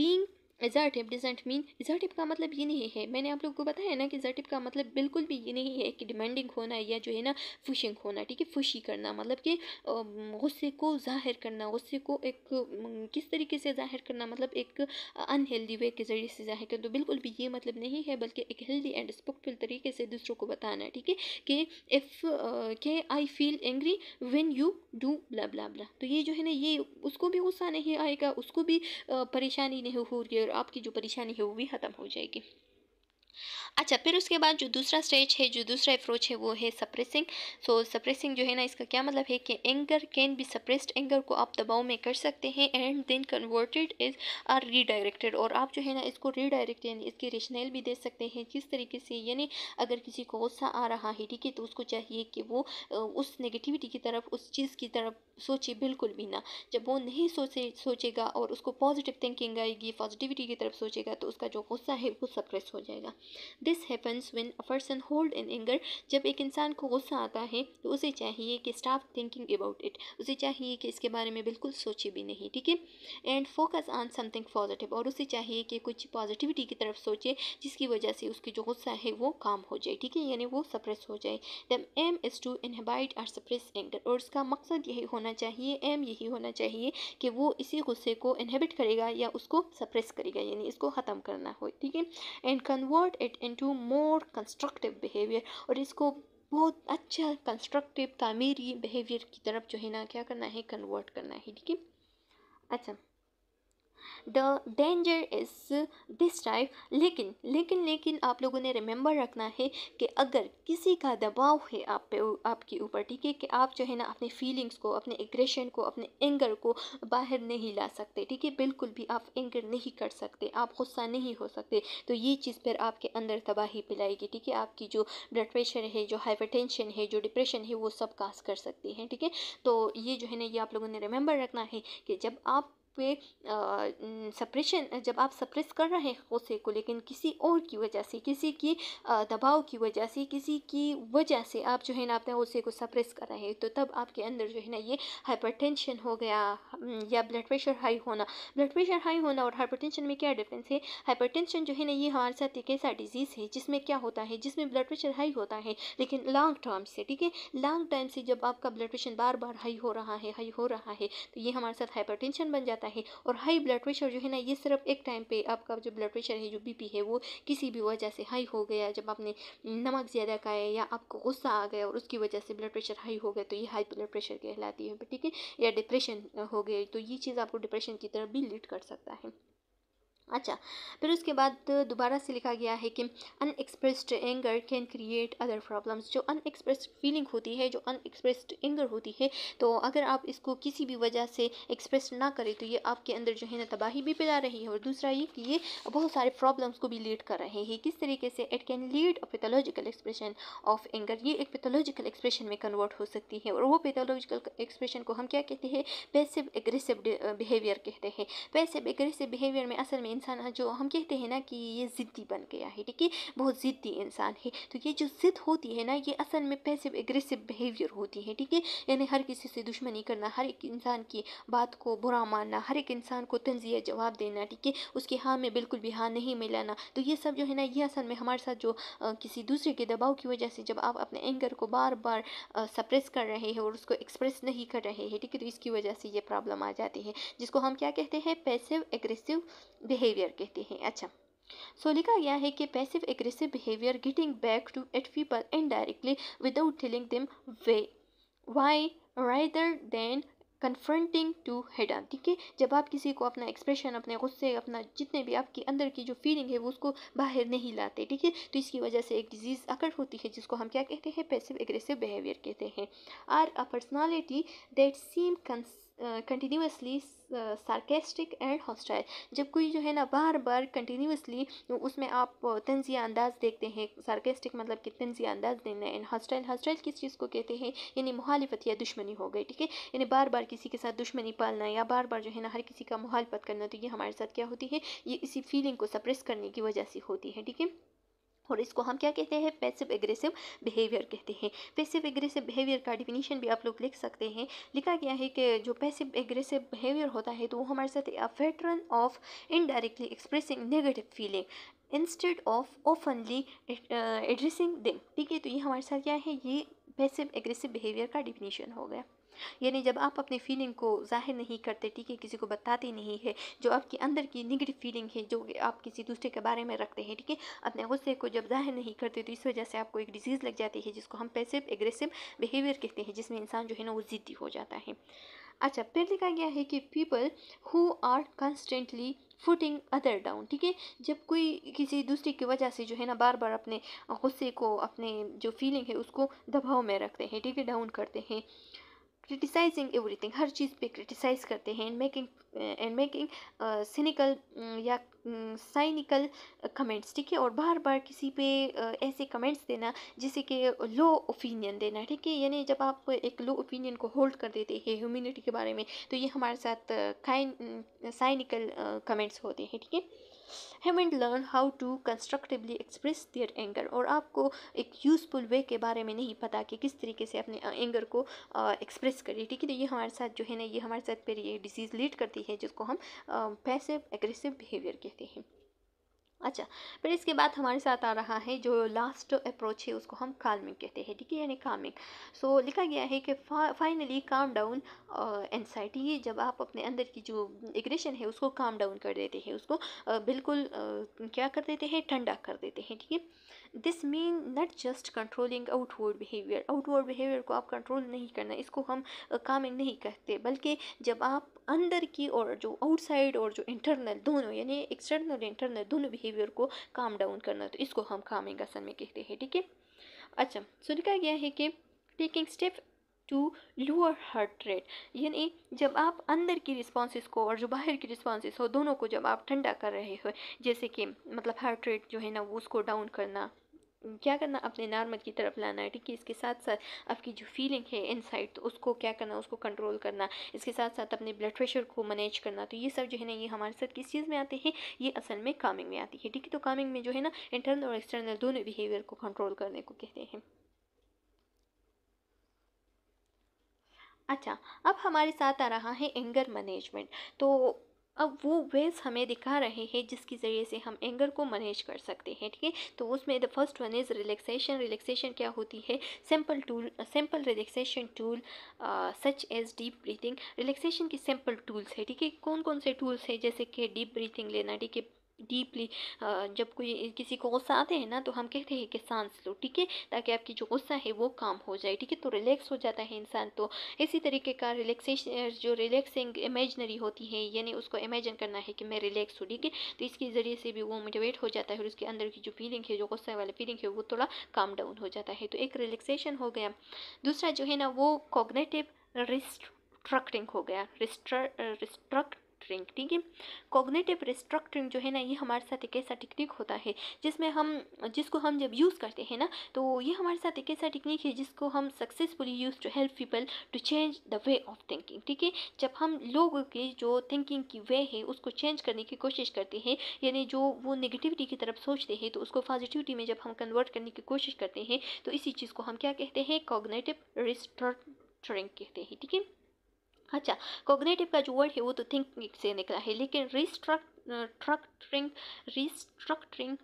being assertive doesn't mean assertive का मतलब ये नहीं है मैंने आप लोग को बताया ना कि एजर्टिव का मतलब बिल्कुल भी ये नहीं है कि डिमांडिंग होना या जो है ना फुशिंग होना ठीक है फुशी करना मतलब कि गुस्से को ज़ाहिर करना गुस्से को एक किस तरीके से ज़ाहिर करना मतलब एक अनहेल्दी वे के ज़रिए से ज़ाहिर करना तो बिल्कुल भी ये मतलब नहीं है बल्कि एक हेल्दी एंड रिस्पेक्टफुल तरीके से दूसरों को बताना ठीक है कि इफ़ के I feel angry when you do blah blah blah तो ये जो है ना ये उसको भी गुस्सा नहीं आएगा उसको भी परेशानी नहीं हो रही और आपकी जो परेशानी है वो भी ख़त्म हो जाएगी अच्छा फिर उसके बाद जो दूसरा स्टेज है जो दूसरा अप्रोच है वो है सप्रेसिंग सो सप्रेसिंग जो है ना इसका क्या मतलब है कि anger can be suppressed anger को आप दबाव में कर सकते हैं and then converted is or redirected और आप जो है ना इसको रीडायरेक्ट यानी इसकी रेशनल भी दे सकते हैं किस तरीके से यानी अगर किसी को गुस्सा आ रहा है ठीक है तो उसको चाहिए कि वो उस नेगेटिविटी की तरफ उस चीज़ की तरफ सोचे बिल्कुल भी ना जब वो नहीं सोचे सोचेगा और उसको पॉजिटिव थिंकिंग आएगी पॉजिटिविटी की तरफ सोचेगा तो उसका जो गुस्सा है वो सप्रेस हो जाएगा this happens when a person hold in anger जब एक इंसान को गुस्सा आता है तो उसे चाहिए कि स्टाफ थिंकिंग अबाउट इट उसे चाहिए कि इसके बारे में बिल्कुल सोचे भी नहीं ठीक है and focus on something positive और उसे चाहिए कि कुछ पॉजिटिविटी की तरफ सोचे जिसकी वजह से उसकी जो गुस्सा है वो काम हो जाए ठीक है यानी वो सप्रेस हो जाए the aim is to inhibit or suppress anger और उसका मकसद यही होना चाहिए एम यही होना चाहिए कि वो इसी गुस्से को इनहेबिट करेगा या उसको सप्रेस करेगा यानी इसको ख़त्म करना हो ठीक है and convert it into more constructive behaviour और इसको बहुत अच्छा कंस्ट्रक्टिव तामीरी बिहेवियर की तरफ जो है ना क्या करना है कन्वर्ट करना है ठीक है अच्छा the danger is this type लेकिन लेकिन लेकिन आप लोगों ने रिमेंबर रखना है कि अगर किसी का दबाव है आप पे आपके ऊपर ठीक है कि आप जो है ना अपने फीलिंग्स को अपने एग्रेशन को अपने एंगर को बाहर नहीं ला सकते ठीक है बिल्कुल भी आप एंगर नहीं कर सकते आप गुस्सा नहीं हो सकते तो ये चीज़ फिर आपके अंदर तबाही पिलाएगी ठीक है आपकी जो ब्लड प्रेशर है जो हाइपरटेंशन है जो डिप्रेशन है वो सब कास्ट कर सकती हैं ठीक है तो ये जो है ना ये आप लोगों ने रिमेंबर रखना है कि जब आप पे सप्रेशन जब आप सप्रेस कर रहे हैं गुस्से को लेकिन किसी और की वजह से किसी की दबाव की वजह से किसी की वजह से आप जो है ना अपने गुस्से को सप्रेस कर रहे हैं तो तब आपके अंदर जो है ना ये हाइपर हो गया हम्म, या ब्लड प्रेशर हाई होना ब्लड प्रेशर हाई होना और हाइपर में क्या डिफरेंस है हाइपर जो है ना ये हमारे साथ एक ऐसा डिजीज़ है जिसमें क्या होता है जिसमें ब्लड प्रेशर हाई होता है लेकिन लॉन्ग टर्म से ठीक है लॉन्ग टर्म से जब आपका ब्लड प्रेशर बार बार हाई हो रहा है हाई हो रहा है तो ये हमारे साथ हाइपर बन जाता है जाता है और हाई ब्लड प्रेशर जो है ना ये सिर्फ एक टाइम पे आपका जो ब्लड प्रेशर है जो बीपी है वो किसी भी वजह से हाई हो गया जब आपने नमक ज़्यादा खाया या आपको गुस्सा आ गया और उसकी वजह से ब्लड प्रेशर हाई हो गया तो ये हाई ब्लड प्रेशर कहलाती है ठीक है या डिप्रेशन हो गया तो ये चीज़ आपको डिप्रेशन की तरफ भी लीड कर सकता है अच्छा फिर उसके बाद दोबारा से लिखा गया है कि unexpressed anger can create other problems जो अनएक्सप्रेस्ड फीलिंग होती है जो अनएक्सप्रेस्ड एंगर होती है तो अगर आप इसको किसी भी वजह से एक्सप्रेस ना करें तो ये आपके अंदर जो है ना तबाही भी फैला रही है और दूसरा ये कि ये बहुत सारे प्रॉब्लम्स को भी लीड कर रहे हैं किस तरीके से it can lead a pathological expression of anger ये एक पैथोलॉजिकल एक्सप्रेशन में कन्वर्ट हो सकती है और वो पैथोलॉजिकल एक्सप्रेशन को हम क्या कहते हैं पैसिव एग्रेसिव बिहेवियर कहते हैं पैसिव एग्रेसिव बिहेवियर में असल में इंसान हाँ, जो हम कहते हैं ना कि ये ज़िद्दी बन गया है ठीक है बहुत ज़िद्दी इंसान है तो ये जो ज़िद्द होती है ना ये असल में पैसिव एग्रेसिव बिहेवियर होती है ठीक है यानी हर किसी से दुश्मनी करना हर एक इंसान की बात को बुरा मानना हर एक इंसान को तंजिया जवाब देना ठीक है उसके हाँ में बिल्कुल भी हाँ नहीं मिलाना तो ये सब जो है ना ये असल में हमारे साथ जो किसी दूसरे के दबाव की वजह से जब आप अपने एंगर को बार बार सप्रेस कर रहे हैं और उसको एक्सप्रेस नहीं कर रहे हैं ठीक है तो इसकी वजह से ये प्रॉब्लम आ जाती है जिसको हम क्या कहते हैं पैसिव एग्रेसिव बिहेवियर बिहेवियर कहते हैं अच्छा सो लिखा गया है कि passive aggressive behaviour getting back to at people indirectly without telling them way why rather than confronting to head on ठीक है जब आप किसी को अपना एक्सप्रेशन अपने गुस्से अपना जितने भी आपके अंदर की जो फीलिंग है वो उसको बाहर नहीं लाते ठीक है तो इसकी वजह से एक डिजीज़ अकड़ होती है जिसको हम क्या कहते हैं पैसिव एग्रेसिव बिहेवियर कहते हैं or a personality that seem कंस कंटिन्यूसली सार्केस्टिक एंड हॉस्टाइल जब कोई जो है ना बार बार कंटिन्यूसली उसमें आप तंजिया अंदाज देखते हैं सार्केस्टिक मतलब कि तंजिया अंदाज देना एंड हॉस्टाइल हॉस्टाइल किस चीज़ को कहते हैं यानी मुहालफत या दुश्मनी हो गई ठीक है यानी बार बार किसी के साथ दुश्मनी पालना या बार बार जो है ना हर किसी का मुहालफत करना तो ये हमारे साथ क्या होती है ये इसी फीलिंग को सप्रेस करने की वजह से होती है ठीक है और इसको हम क्या कहते हैं पैसिव एग्रेसिव बिहेवियर कहते हैं पैसिव एग्रेसिव बिहेवियर का डिफिनीशन भी आप लोग लिख सकते हैं लिखा गया है कि जो पैसिव एग्रेसिव बिहेवियर होता है तो वो हमारे साथ a pattern of indirectly expressing negative feeling instead of openly addressing them ठीक है तो ये हमारे साथ क्या है ये पैसिव एग्रेसिव बिहेवियर का डिफिनीशन हो गया यानी जब आप अपने फीलिंग को जाहिर नहीं करते ठीक है किसी को बताते नहीं है जो आपके अंदर की निगेटिव फीलिंग है जो आप किसी दूसरे के बारे में रखते हैं ठीक है अपने गुस्से को जब जाहिर नहीं करते तो इस वजह से आपको एक डिजीज़ लग जाती है जिसको हम पैसिव एग्रेसिव बिहेवियर कहते हैं जिसमें इंसान जो है ना वो ज़िद्दी हो जाता है अच्छा फिर लिखा गया है कि people who are constantly putting other down ठीक है जब कोई किसी दूसरे की वजह से जो है ना बार बार अपने गुस्से को अपने जो फीलिंग है उसको दबाव में रखते हैं ठीक है डाउन करते हैं क्रिटिसाइजिंग एवरीथिंग हर चीज़ पे क्रिटिसाइज करते हैं and making and making cynical या साइनिकल कमेंट्स ठीक है और बार बार किसी पे ऐसे कमेंट्स देना जिसे कि लो ओपिनियन देना ठीक है यानी जब आप एक लो ओपिनियन को होल्ड कर देते हैं ह्यूमिनिटी के बारे में तो ये हमारे साथ साइनिकल कमेंट्स होते हैं ठीक है हेमेंट learn how to constructively express their anger और आपको एक यूज़फुल वे के बारे में नहीं पता कि किस तरीके से अपने एंगर को एक्सप्रेस करें ठीक है तो ये हमारे साथ जो है ना ये हमारे साथ फिर ये डिसीज़ लीड करती है जिसको हम पैसिव एग्रेसिव बिहेवियर कहते हैं अच्छा फिर इसके बाद हमारे साथ आ रहा है जो लास्ट अप्रोच है उसको हम कालमिंग कहते हैं ठीक है यानी कामिंग सो लिखा गया है कि फा, फाइनली काम डाउन एनसाइटी जब आप अपने अंदर की जो एग्रेशन है उसको काम डाउन कर देते हैं उसको uh, बिल्कुल uh, क्या कर देते हैं ठंडा कर देते हैं ठीक है this mean not just controlling outward behaviour outward behaviour को आप कंट्रोल नहीं करना इसको हम uh, कामिंग नहीं कहते बल्कि जब आप अंदर की और जो आउटसाइड और जो इंटरनल दोनों यानी एक्सटर्नल इंटरनल दोनों बिहेवियर को काम डाउन करना तो इसको हम खामिंग आसन में कहते हैं ठीक है अच्छा सो लिखा गया है कि taking step to lower heart rate यानी जब आप अंदर की रिस्पॉन्सेस को और जो बाहर की रिस्पॉन्सेस हो दोनों को जब आप ठंडा कर रहे हो जैसे कि मतलब हार्ट रेट जो है ना वो उसको डाउन करना क्या करना अपने नॉर्मल की तरफ लाना है ठीक है इसके साथ साथ आपकी जो फीलिंग है इनसाइड तो उसको क्या करना उसको कंट्रोल करना इसके साथ साथ अपने ब्लड प्रेशर को मैनेज करना तो ये सब जो है ना ये हमारे साथ किस चीज़ में आते हैं ये असल में कामिंग में आती है ठीक है तो कामिंग में जो है ना इंटरनल और एक्सटर्नल दोनों बिहेवियर को कंट्रोल करने को कहते हैं अच्छा अब हमारे साथ आ रहा है एंगर मैनेजमेंट तो अब वो वेज हमें दिखा रहे हैं जिसके ज़रिए से हम एंगर को मैनेज कर सकते हैं ठीक है तो उसमें the first one is relaxation relaxation क्या होती है simple tool simple relaxation tool such as deep breathing relaxation की सिंपल टूल्स है ठीक है कौन कौन से टूल्स है जैसे कि डीप ब्रीथिंग लेना ठीक है डीपली जब कोई किसी को गुस्सा आते हैं ना तो हम कहते हैं कि सांस लो ठीक है ताकि आपकी जो गुस्सा है वो काम हो जाए ठीक है तो रिलैक्स हो जाता है इंसान तो इसी तरीके का रिलैक्सेशन जो रिलैक्सिंग इमेजनरी होती है यानी उसको इमेजन करना है कि मैं रिलैक्स हूँ ठीक है तो इसके ज़रिए से भी वो मोटिवेट हो जाता है और उसके अंदर की जो फीलिंग है जो गुस्सा वाली फीलिंग है वो थोड़ा काम डाउन हो जाता है तो एक रिलैक्सेशन हो गया दूसरा जो है ना वो कॉग्नेटिव रिस्ट्रक्टिंग हो गया रिस्ट्र रिस्ट्रक्ट रिस्ट्रक्चरिंग ठीक है कॉग्नेटिव रिस्ट्रक्टरिंग जो है ना ये हमारे साथ एक ऐसा टेक्निक होता है जिसमें हम जिसको हम जब यूज़ करते हैं ना तो ये हमारे साथ एक ऐसा टेक्निक है जिसको हम successfully use to help people to change the way of thinking ठीक है जब हम लोगों की जो थिंकिंग की वे है उसको चेंज करने की कोशिश करते हैं यानी जो वो नेगेटिविटी की तरफ सोचते हैं तो उसको पॉजिटिविटी में जब हम कन्वर्ट करने की कोशिश करते हैं तो इसी चीज़ को हम क्या कहते हैं कॉग्नेटिव रिस्ट्रक्टरिंग कहते हैं ठीक है अच्छा कोग्नेटिव का जो वर्ड है वो तो थिंक से निकला है लेकिन रिस्ट्रक्ट्रक्टरिंग रिस्ट्रक्टरिंग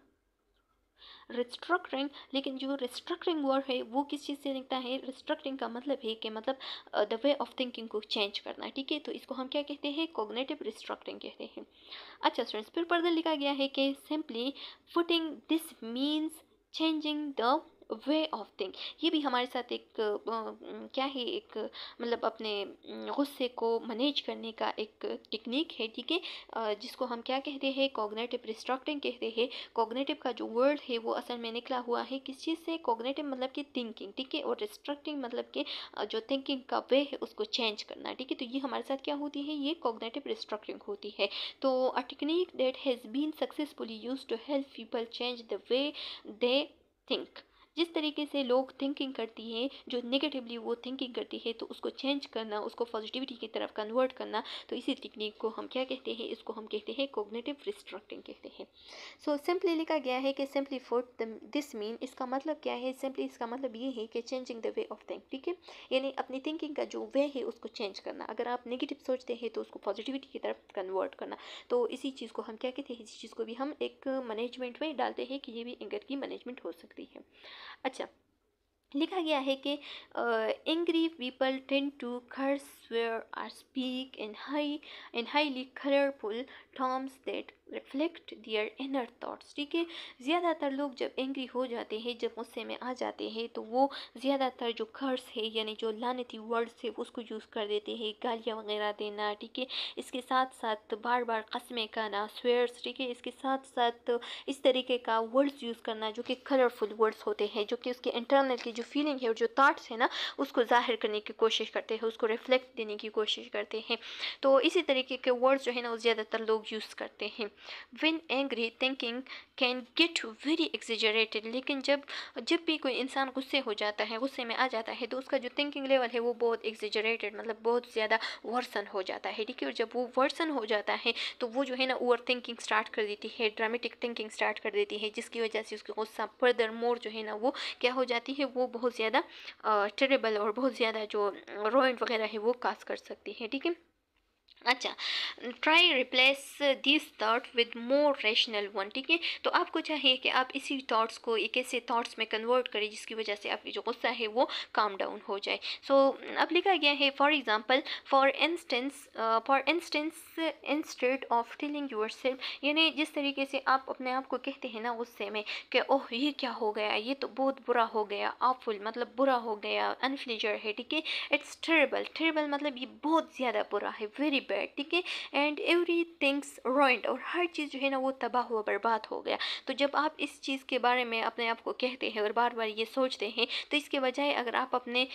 रिस्ट्रक्टरिंग लेकिन जो रिस्ट्रक्टरिंग वर्ड है वो किस चीज़ से निकलता है रिस्ट्रक्टरिंग का मतलब है कि मतलब द वे ऑफ थिंकिंग को चेंज करना ठीक है तो इसको हम क्या कहते हैं कोग्नेटिव रिस्ट्रक्टरिंग कहते हैं अच्छा स्टूडेंट्स फिर पर्दा लिखा गया है कि simply putting this means changing the way of thing ये भी हमारे साथ एक क्या है एक मतलब अपने गुस्से को मैनेज करने का एक टेक्निक है ठीक है जिसको हम क्या कहते हैं कॉग्नेटिव रिस्ट्रक्टिंग कहते हैं कॉग्नेटिव का जो वर्ड है वो असल में निकला हुआ है किस चीज़ से कॉग्नेटिव मतलब कि थिंकिंग ठीक है और रिस्ट्रक्टिंग मतलब कि जो थिंकिंग का वे है उसको चेंज करना ठीक है तो ये हमारे साथ क्या होती है ये कॉग्नेटिव रिस्ट्रक्टिंग होती है तो a technique that has been successfully use to help people change the way they think जिस तरीके से लोग थिंकिंग करती है जो नेगेटिवली वो थिंकिंग करती है तो उसको चेंज करना उसको पॉजिटिविटी की तरफ कन्वर्ट करना तो इसी टेक्निक को हम क्या कहते हैं इसको हम कहते हैं कोग्नेटिव रिस्ट्रक्टिंग कहते हैं सो सिंपली लिखा गया है कि सिंपली फॉर दिस मीन इसका मतलब क्या है सिंपली इसका मतलब ये है कि changing the way of think ठीक है यानी अपनी थिंकिंग का जो वे है उसको चेंज करना अगर आप नेगेटिव सोचते हैं तो उसको पॉजिटिविटी की तरफ कन्वर्ट करना तो इसी चीज़ को हम क्या कहते हैं इसी चीज़ को भी हम एक मैनेजमेंट में डालते हैं कि ये भी एंगर की मैनेजमेंट हो सकती है अच्छा लिखा गया है कि angry people tend to curse swear or speak in high in highly colourful terms that reflect their inner thoughts ठीक है ज़्यादातर लोग जब एंग्री हो जाते हैं जब गुस्से में आ जाते हैं तो वो ज़्यादातर जो कर्स है यानी जो लानती वर्ड्स है उसको यूज़ कर देते हैं गालियाँ वगैरह देना ठीक है इसके साथ साथ बार बार कस्में खाना स्वेयर्स ठीक है इसके साथ साथ इस तरीके का वर्ड्स यूज़ करना जो कि कलरफुल वर्ड्स होते हैं जो कि उसके इंटरनल की जो फीलिंग है और जो थाट्स है ना उसको ज़ाहिर करने की कोशिश करते हैं उसको रिफ्लेक्ट देने की कोशिश करते हैं तो इसी तरीके के वर्ड्स जो है ना वो ज़्यादातर लोग यूज़ करते हैं when angry thinking can get very exaggerated लेकिन जब जब भी कोई इंसान गुस्से हो जाता है गुस्से में आ जाता है तो उसका जो थिंकिंग लेवल है वो बहुत exaggerated मतलब बहुत ज़्यादा वर्सन हो जाता है ठीक है और जब वो वर्सन हो जाता है तो वो जो है ना ओवर थिंकिंग स्टार्ट कर देती है ड्रामेटिक थिंकिंग स्टार्ट कर देती है जिसकी वजह से उसकी गुस्सा फर्दर मोर जो है ना वो क्या हो जाती है वो बहुत ज़्यादा टेरेबल और बहुत ज़्यादा जो रोइंट वगैरह है वो कास कर सकती है ठीक है अच्छा try replace this thought with more rational one ठीक है तो आपको चाहिए कि आप इसी थाट्स को एक ऐसे थाट्स में कन्वर्ट करें जिसकी वजह से आपकी जो गुस्सा है वो काम डाउन हो जाए सो so, अब लिखा गया है for example for instance for instance instead of telling yourself यानी जिस तरीके से आप अपने आप को कहते हैं ना गुस्से में कि ओह ये क्या हो गया ये तो बहुत बुरा हो गया आफुल मतलब बुरा हो गया अनफ्लीजर है ठीक है इट्स टेरेबल टेरेबल मतलब ये बहुत ज़्यादा बुरा है वेरी बैड ठीक है एंड एवरी थिंग्स रॉइंट और हर चीज़ जो है ना वो तबाह हुआ बर्बाद हो गया तो जब आप इस चीज़ के बारे में अपने आप को कहते हैं और बार बार ये सोचते हैं तो इसके बजाय अगर आप अपने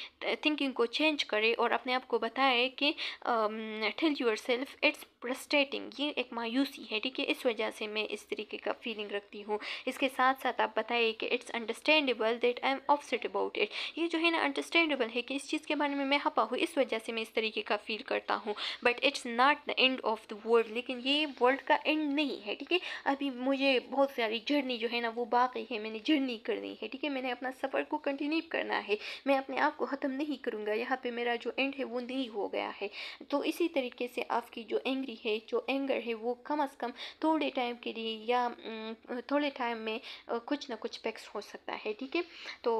थिंकिंग को चेंज करें और अपने आप को बताएं कि tell yourself it's frustrating ये एक मायूसी है ठीक है इस वजह से मैं इस तरीके का फीलिंग रखती हूँ इसके साथ साथ आप बताइए कि it's understandable that I am upset about it ये जो है ना अंडरस्टैंडेबल है कि इस चीज़ के बारे में मैं हपा हूँ इस वजह से मैं इस तरीके का फील करता हूँ but it's not the end of the world लेकिन ये वर्ल्ड का एंड नहीं है ठीक है अभी मुझे बहुत सारी जर्नी जो है ना वो बाकी है मैंने जर्नी करनी है ठीक है मैंने अपना सफ़र को कंटिन्यू करना है मैं अपने आप को ख़त्म नहीं करूँगा यहाँ पर मेरा जो एंड है वो नहीं हो गया है तो इसी तरीके से आपकी जो एंग्री एंग्री है जो एंगर है वो कम अज़ कम थोड़े टाइम के लिए या थोड़े टाइम में कुछ ना कुछ पैक्स हो सकता है ठीक है तो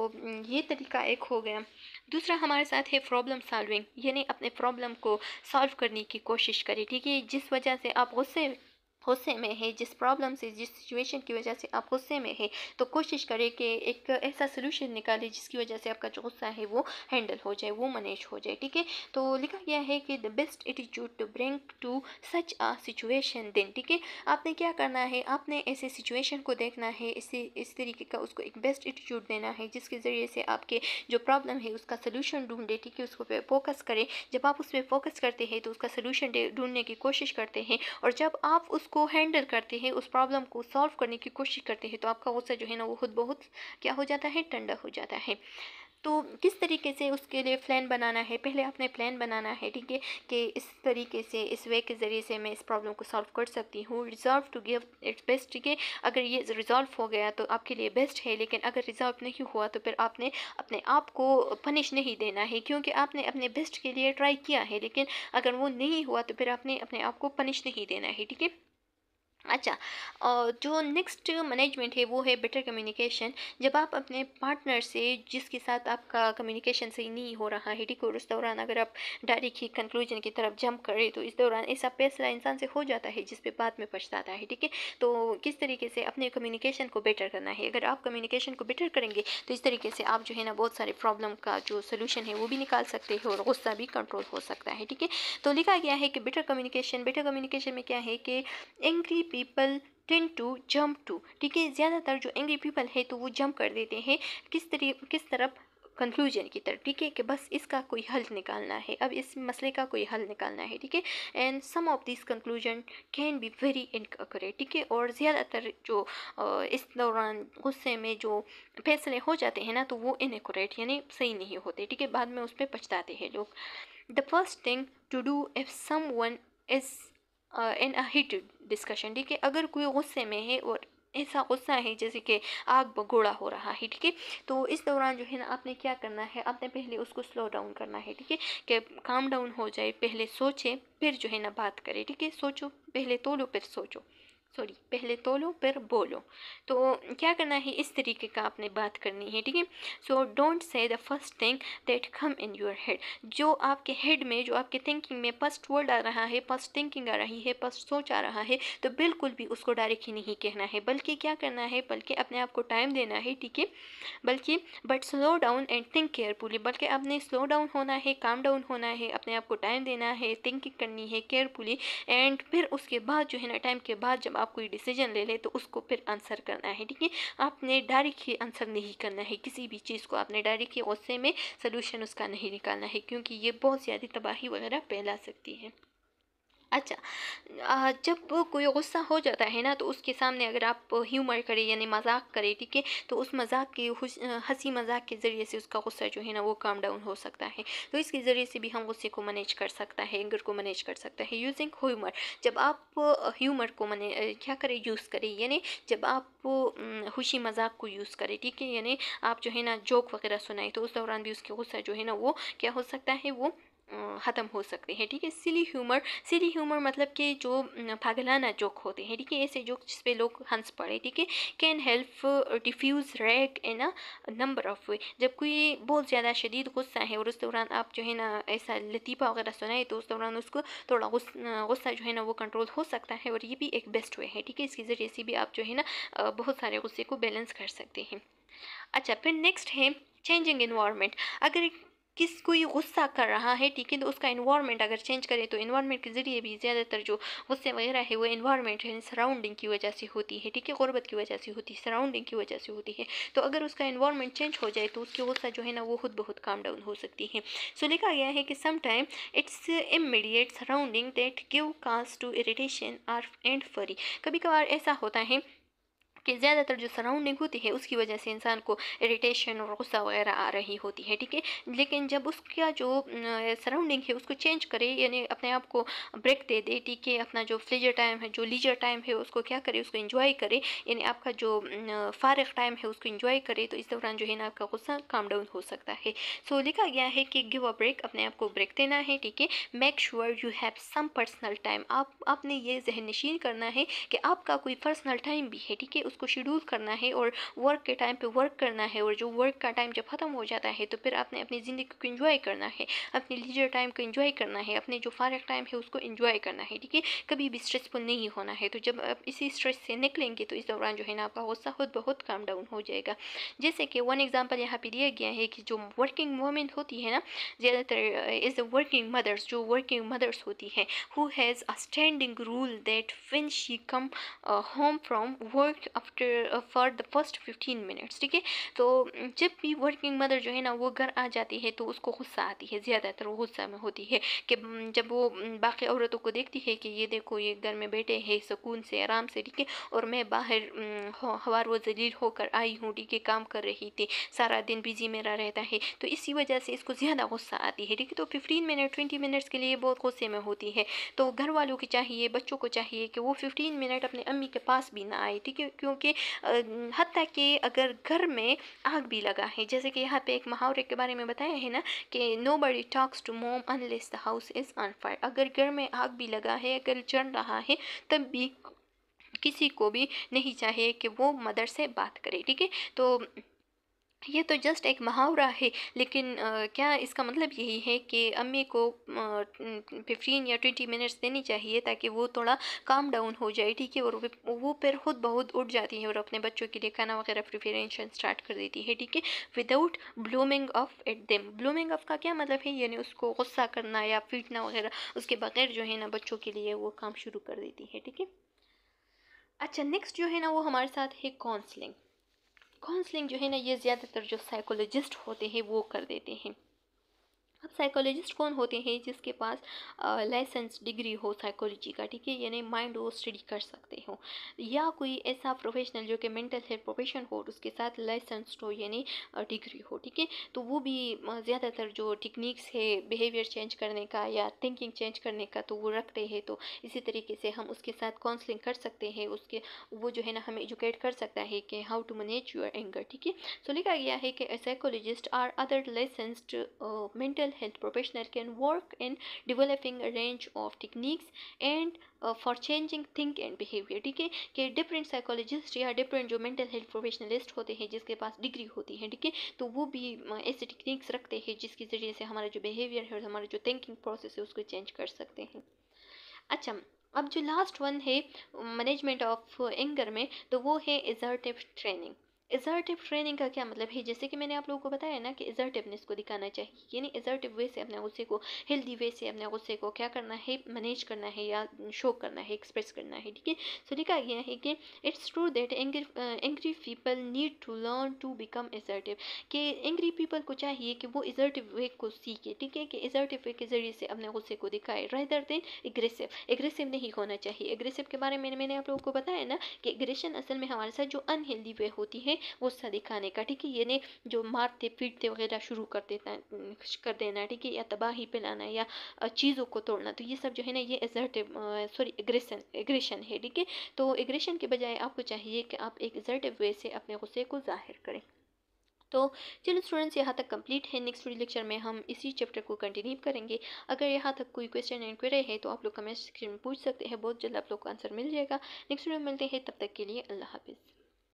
ये तरीका एक हो गया दूसरा हमारे साथ है प्रॉब्लम सॉल्विंग यानी अपने प्रॉब्लम को सॉल्व करने की कोशिश करें ठीक है जिस वजह से आप गुस्से गुस्से में है जिस प्रॉब्लम से जिस सिचुएशन की वजह से आप गुस्से में है तो कोशिश करें कि एक ऐसा सोल्यूशन निकालें जिसकी वजह से आपका जो गुस्सा है वो हैंडल हो जाए वो मैनेज हो जाए ठीक है तो लिखा गया है कि the best attitude to bring to such a situation दिन ठीक है आपने क्या करना है आपने ऐसे सिचुएशन को देखना है इसी इस तरीके का उसको एक बेस्ट एटीट्यूड देना है जिसके ज़रिए से आपके जो प्रॉब्लम है उसका सोल्यूशन ढूंढे ठीक है उसको फोकस करें जब आप उस पर फोकस करते हैं तो उसका सोल्यूशन ढूंढने की कोशिश करते हैं और जब आप उसको को हैंडल करते हैं उस प्रॉब्लम को सॉल्व करने की कोशिश करते हैं तो आपका गुस्सा जो है ना वो खुद बहुत क्या हो जाता है ठंडा हो जाता है तो किस तरीके से उसके लिए प्लान बनाना है पहले आपने प्लान बनाना है ठीक है कि इस तरीके से इस वे के ज़रिए से मैं इस प्रॉब्लम को सॉल्व कर सकती हूँ resolve to give its best ठीक है अगर ये रिजॉल्व हो गया तो आपके लिए बेस्ट है लेकिन अगर रिजॉल्व नहीं हुआ तो फिर आपने अपने आप को पनिश नहीं देना है क्योंकि आपने अपने बेस्ट के लिए ट्राई किया है लेकिन अगर वो नहीं हुआ तो फिर आपने अपने आप को पनिश नहीं देना है ठीक है अच्छा और जो नेक्स्ट मैनेजमेंट है वो है बेटर कम्युनिकेशन जब आप अपने पार्टनर से जिसके साथ आपका कम्युनिकेशन सही नहीं हो रहा है ठीक और उस दौरान अगर आप डायरेक्ट ही कंक्लूजन की तरफ जंप करें तो इस दौरान ऐसा फैसला इंसान से हो जाता है जिस पे बाद में पछताता है ठीक है तो किस तरीके से अपने कम्युनिकेशन को बेटर करना है अगर आप कम्युनिकेशन को बेटर करेंगे तो इस तरीके से आप जो है ना बहुत सारे प्रॉब्लम का जो सोल्यूशन है वो भी निकाल सकते हैं और गुस्सा भी कंट्रोल हो सकता है ठीक है तो लिखा गया है कि बेटर कम्युनिकेशन बेटर कम्युनिकेशन में क्या है कि angry people tend to jump to ठीक है ज़्यादातर जो एंग्री पीपल है तो वो जंप कर देते हैं किस तरी किस तरफ कंक्लूजन की तरफ ठीक है कि बस इसका कोई हल निकालना है अब इस मसले का कोई हल निकालना है ठीक है and some of this conclusion can be very inaccurate ठीक है और ज़्यादातर जो इस दौरान गुस्से में जो फैसले हो जाते हैं ना तो वो इनकोरेट यानी सही नहीं होते ठीक है बाद में उस पर पछताते हैं लोग the first thing to do if someone is in a heated discussion ठीक है अगर कोई गुस्से में है और ऐसा गुस्सा है जैसे कि आग बगोड़ा हो रहा है ठीक है तो इस दौरान जो है ना आपने क्या करना है आपने पहले उसको स्लो डाउन करना है ठीक है कि काम डाउन हो जाए पहले सोचे फिर जो है ना बात करें ठीक है सोचो पहले तोलो फिर सोचो सॉरी पहले तोलो फिर बोलो तो क्या करना है इस तरीके का आपने बात करनी है ठीक है so don't say the first thing that come in your head जो आपके हेड में जो आपके थिंकिंग में फर्स्ट वर्ड आ रहा है फर्स्ट थिंकिंग आ रही है फर्स्ट सोच आ रहा है तो बिल्कुल भी उसको डायरेक्टली नहीं कहना है बल्कि क्या करना है बल्कि अपने आप को टाइम देना है ठीक है बल्कि but slow down and think carefully बल्कि आपने स्लो डाउन होना है काम डाउन होना है अपने आप को टाइम देना है थिंकिंग करनी है केयरफुली एंड फिर उसके बाद जो है ना टाइम के बाद जब आप कोई डिसीजन ले लें तो उसको फिर आंसर करना है ठीक है आपने डायरेक्ट ही आंसर नहीं करना है किसी भी चीज़ को आपने डायरेक्ट ही गुस्से में सोल्यूशन उसका नहीं निकालना है क्योंकि ये बहुत ज़्यादा तबाही वगैरह फैला सकती है अच्छा जब कोई गुस्सा हो जाता है ना तो उसके सामने अगर आप ह्यूमर करें यानी मजाक करें ठीक है तो उस मजाक के हंसी मजाक के ज़रिए से उसका गुस्सा जो है ना वो काम डाउन हो सकता है तो इसके ज़रिए से भी हम गुस्से को मैनेज कर सकता है एंगर को मैनेज कर सकता है यूजिंग ह्यूमर जब आप ह्यूमर को मैने क्या करें यूज़ करें यानी जब आप खुशी मजाक को यूज़ करें ठीक है यानी आप जो है ना जोक वगैरह सुनाएं तो उस दौरान भी उसके गुस्सा जो है ना वो क्या हो सकता है वो ख़त्म हो सकते हैं ठीक है सिली ह्यूमर सिली ह्यूमर मतलब कि जो पागलाना जोक होते हैं ठीक है ऐसे जोक जिस पे लोग हंस पड़े ठीक है can help diffuse rage in a number of way जब कोई बहुत ज़्यादा शदीद गुस्सा है और उस दौरान आप जो है ना ऐसा लतीफ़ा वगैरह सुनाए तो उस दौरान उसको थोड़ा गुस्सा जो है ना वो कंट्रोल हो सकता है और ये भी एक बेस्ट वे है ठीक है इसके ज़रिए से भी आप जो है ना बहुत सारे गुस्से को बैलेंस कर सकते हैं अच्छा फिर नेक्स्ट है चेंजिंग इन्वायरमेंट अगर किस कोई गुस्सा कर रहा है ठीक है तो उसका इन्वायरमेंट अगर चेंज करें तो इन्वायरमेंट के ज़रिए भी ज़्यादातर जो गुस्से वगैरह है वो इन्वायरमेंट है सराउंडिंग की वजह से होती है ठीक है गुरबत की वजह से होती है सराउंडिंग की वजह से होती है तो अगर उसका इन्वायरमेंट चेंज हो जाए तो उसकी गुस्सा जो है ना वो खुद बहुत काम डाउन हो सकती है सो लिखा गया है कि sometime it's immediate surrounding that give cause to irritation आर एंड फरी कभी कभार ऐसा होता है कि ज़्यादातर जो सराउंडिंग होती है उसकी वजह से इंसान को इरीटेशन और गुस्सा वगैरह आ रही होती है ठीक है लेकिन जब उसका जो सराउंडिंग है उसको चेंज करे यानी अपने आप को ब्रेक दे दे ठीक है अपना जो फ्लेजर टाइम है जो लीजर टाइम है उसको क्या करे उसको इंजॉय करे यानी आपका जो फारग टाइम है उसको इंजॉय करे तो इस दौरान जो है ना आपका गुस्सा काम डाउन हो सकता है सो so, लिखा गया है कि गिव अ ब्रेक अपने आप को ब्रेक देना है ठीक है make sure you have some personal time आप आपने ये जहन नशीन करना है कि आपका कोई पर्सनल टाइम भी है ठीक है उसको शेड्यूल करना है और वर्क के टाइम पे वर्क करना है और जो वर्क का टाइम जब ख़त्म हो जाता है तो फिर आपने अपनी ज़िंदगी को इन्जॉय करना है अपने लीजर टाइम को इन्जॉय करना है अपने जो फारक टाइम है उसको इन्जॉय करना है ठीक है कभी भी स्ट्रेसफुल नहीं होना है तो जब आप इसी स्ट्रेस से निकलेंगे तो इस दौरान जो है ना आपका गुस्सा खुद बहुत काम डाउन हो जाएगा जैसे कि वन एग्जाम्पल यहाँ पर दिया गया है कि जो वर्किंग वूमेन होती है ना ज़्यादातर इज़ वर्किंग मदर्स जो वर्किंग मदर्स होती हैं who has a standing rule that when she come home from work after for the first fifteen minutes ठीक है तो mm, जब भी वर्किंग मदर जो है ना वो घर आ जाती है तो उसको गुस्सा आती है ज़्यादातर वो गुस्सा में होती है कि mm, जब वो mm, बाकी औरतों को देखती है कि ये देखो ये घर में बैठे हैं सुकून से आराम से ठीक है और मैं बाहर हवार व जलील होकर आई हूँ ठीक है काम कर रही थी सारा दिन बिजी मेरा रहता है तो इसी वजह से इसको ज़्यादा गुस्सा आती है ठीक है तो फिफ्टीन मिनट ट्वेंटी मिनट्स के लिए बहुत गुस्से में होती है तो घर वालों की चाहिए बच्चों को चाहिए कि वो फिफ्टीन मिनट अपने अम्मी के पास भी ना आए ठीक है क्यों क्योंकि हती कि अगर घर में आग भी लगा है जैसे कि यहाँ पे एक मुहावरे के बारे में बताया है ना कि nobody talks to mom unless the house is on fire अगर घर में आग भी लगा है अगर जल रहा है तब भी किसी को भी नहीं चाहिए कि वो मदर से बात करे ठीक है तो ये तो जस्ट एक मुहावरा है लेकिन आ, क्या इसका मतलब यही है कि अम्मी को फिफ्टीन या ट्वेंटी मिनट्स देनी चाहिए ताकि वो थोड़ा काम डाउन हो जाए ठीक है और वो फिर खुद बहुत उठ जाती है और अपने बच्चों के लिए खाना वगैरह प्रिपरेशन स्टार्ट कर देती है ठीक है without blowing off at them blowing off का क्या मतलब है यानी उसको गुस्सा करना या पीटना वगैरह उसके बगैर जो है ना बच्चों के लिए वो काम शुरू कर देती है ठीक है अच्छा नेक्स्ट जो है ना वो हमारे साथ है काउंसलिंग काउंसलिंग जो है ना ये ज़्यादातर जो साइकोलॉजिस्ट होते हैं वो कर देते हैं अब साइकोलॉजिस्ट कौन होते हैं जिसके पास लाइसेंस डिग्री हो साइकोलॉजी का ठीक है यानी माइंड वो स्टडी कर सकते हो या कोई ऐसा प्रोफेशनल जो कि मेंटल हेल्थ प्रोफेशन हो उसके साथ लाइसेंस्ड हो यानी डिग्री हो ठीक है तो वो भी ज़्यादातर जो टेक्निक्स है बिहेवियर चेंज करने का या थिंकिंग चेंज करने का तो वो रखते हैं तो इसी तरीके से हम उसके साथ काउंसलिंग कर सकते हैं उसके वो जो है ना हमें एजुकेट कर सकता है कि how to manage your anger ठीक है सो तो लिखा गया है कि psychologist or other licensed mental mental health professional can work in developing a range of techniques and uh, for changing think and behaviour ठीक है कि डिफरेंट साइकोलॉजिस्ट या डिफरेंट जो मेंटल हेल्थ प्रोफेशनलिस्ट होते हैं जिसके पास डिग्री होती है ठीक है तो वो भी ऐसी टेक्निक्स रखते हैं जिसके ज़रिए से हमारा जो बिहेवियर है और हमारा जो थिंकिंग प्रोसेस है उसको चेंज कर सकते हैं अच्छा अब जो लास्ट वन है मैनेजमेंट ऑफ एंगर में तो वो है एजर्टिव ट्रेनिंग एजर्टिव ट्रेनिंग का क्या मतलब है जैसे कि मैंने आप लोगों को बताया ना कि एजर्टिवनेस को दिखाना चाहिए यानी एजर्टिव वे से अपने गुस्से को हेल्दी वे से अपने गुस्से को क्या करना है मैनेज करना है या शो करना है एक्सप्रेस करना है ठीक है सो लिखा गया है कि it's true that angry people need to learn to become assertive कि एंग्री पीपल को चाहिए कि वो इज़र्टिव वे को सीखे ठीक है कि इज़र्टिव वे के ज़रिए से अपने गुस्से को दिखाए रेदर देन एग्रेसिव एग्रेसिव नहीं होना चाहिए एग्रेसिव के बारे में मैंने आप लोगों को बताया ना कि एग्रेशन असल में हमारे साथ जो अनहेल्दी वे होती है गुस्सा दिखाने का ठीक है यानी जो मारते पीटते वगैरह शुरू कर देता है कर देना ठीक है या तबाही फैलाना या चीज़ों को तोड़ना तो ये सब जो है ना ये एजर्टिव सॉरी एग्रेशन एग्रेशन है ठीक है तो एग्रेशन के बजाय आपको चाहिए कि आप एक एजर्टिव वे से अपने गुस्से को जाहिर करें तो चलो स्टूडेंट्स यहाँ तक कंप्लीट है नेक्स्ट वीडियो लेक्चर में हम इसी चैप्टर को कंटिन्यू करेंगे अगर यहाँ तक कोई क्वेश्चन एंड क्वेरी है तो आप लोग कमेंट सेक्शन में पूछ सकते हैं बहुत जल्द आप लोग को आंसर मिल जाएगा नेक्स्ट वीडियो मिलते हैं तब तक के लिए अल्लाह हाफिज़